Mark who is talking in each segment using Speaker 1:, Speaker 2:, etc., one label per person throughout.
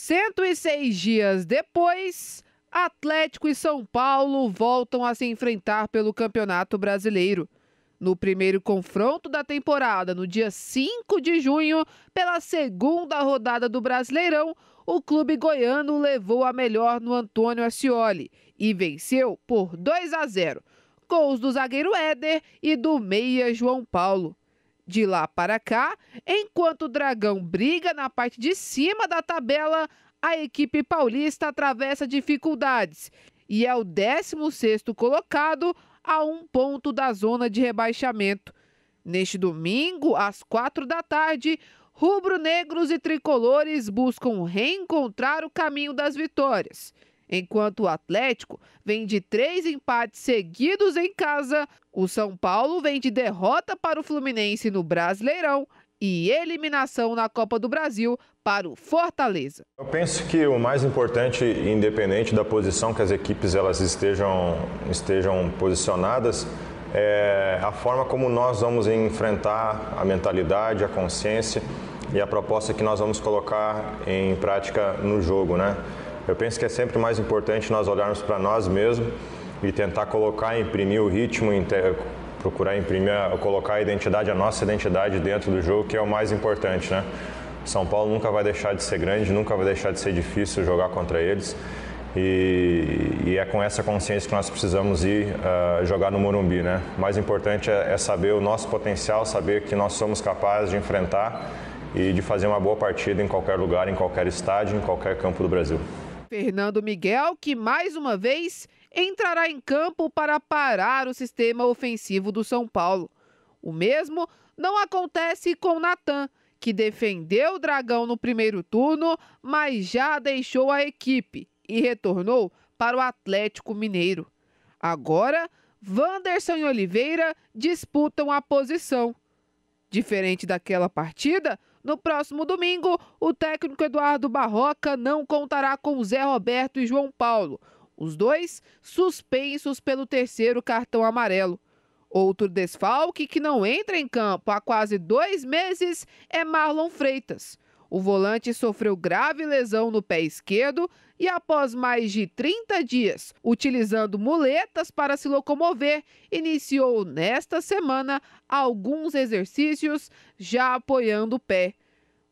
Speaker 1: 106 dias depois, Atlético e São Paulo voltam a se enfrentar pelo Campeonato Brasileiro. No primeiro confronto da temporada, no dia 5 de junho, pela segunda rodada do Brasileirão, o clube goiano levou a melhor no Antônio Ascioli e venceu por 2 a 0. Gols do zagueiro Éder e do meia João Paulo de lá para cá, enquanto o Dragão briga na parte de cima da tabela, a equipe paulista atravessa dificuldades e é o 16º colocado a um ponto da zona de rebaixamento. Neste domingo, às quatro da tarde, rubro-negros e tricolores buscam reencontrar o caminho das vitórias. Enquanto o Atlético vem de três empates seguidos em casa, o São Paulo vem de derrota para o Fluminense no Brasileirão e eliminação na Copa do Brasil para o Fortaleza.
Speaker 2: Eu penso que o mais importante, independente da posição que as equipes elas estejam, estejam posicionadas, é a forma como nós vamos enfrentar a mentalidade, a consciência e a proposta que nós vamos colocar em prática no jogo, né? Eu penso que é sempre mais importante nós olharmos para nós mesmos e tentar colocar, imprimir o ritmo, procurar imprimir, colocar a identidade, a nossa identidade dentro do jogo, que é o mais importante, né? São Paulo nunca vai deixar de ser grande, nunca vai deixar de ser difícil jogar contra eles. E, e é com essa consciência que nós precisamos ir uh, jogar no Morumbi, né? O mais importante é, é saber o nosso potencial, saber que nós somos capazes de enfrentar e de fazer uma boa partida em qualquer lugar, em qualquer estádio, em qualquer campo do Brasil.
Speaker 1: Fernando Miguel, que mais uma vez entrará em campo para parar o sistema ofensivo do São Paulo. O mesmo não acontece com Natan, que defendeu o Dragão no primeiro turno, mas já deixou a equipe e retornou para o Atlético Mineiro. Agora, Wanderson e Oliveira disputam a posição. Diferente daquela partida, no próximo domingo, o técnico Eduardo Barroca não contará com Zé Roberto e João Paulo, os dois suspensos pelo terceiro cartão amarelo. Outro desfalque que não entra em campo há quase dois meses é Marlon Freitas. O volante sofreu grave lesão no pé esquerdo e, após mais de 30 dias utilizando muletas para se locomover, iniciou nesta semana alguns exercícios já apoiando o pé.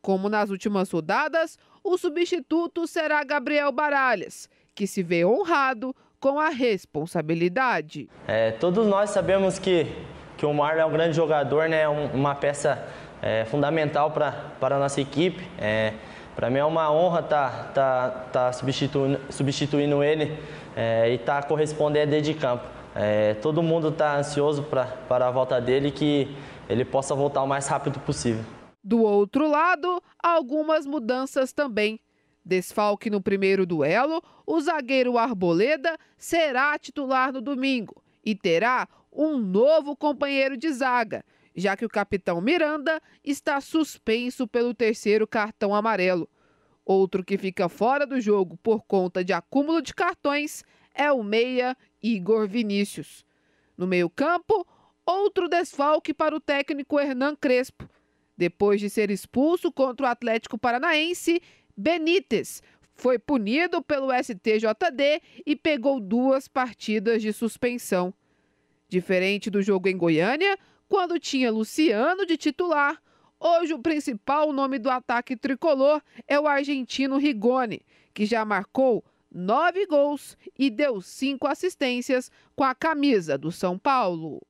Speaker 1: Como nas últimas rodadas, o substituto será Gabriel Baralhas, que se vê honrado com a responsabilidade.
Speaker 2: É, todos nós sabemos que, que o Marlon é um grande jogador, né? uma peça é, fundamental para a nossa equipe. É, para mim é uma honra estar tá, tá, tá substituindo, substituindo ele é, e estar tá correspondendo dentro de campo. É, todo mundo está ansioso para a volta dele que ele possa voltar o mais rápido possível.
Speaker 1: Do outro lado, algumas mudanças também. Desfalque no primeiro duelo, o zagueiro Arboleda será titular no domingo e terá um novo companheiro de zaga já que o capitão Miranda está suspenso pelo terceiro cartão amarelo. Outro que fica fora do jogo por conta de acúmulo de cartões é o meia Igor Vinícius. No meio-campo, outro desfalque para o técnico Hernan Crespo. Depois de ser expulso contra o Atlético Paranaense, Benítez foi punido pelo STJD e pegou duas partidas de suspensão. Diferente do jogo em Goiânia, quando tinha Luciano de titular, hoje o principal nome do ataque tricolor é o argentino Rigoni, que já marcou nove gols e deu cinco assistências com a camisa do São Paulo.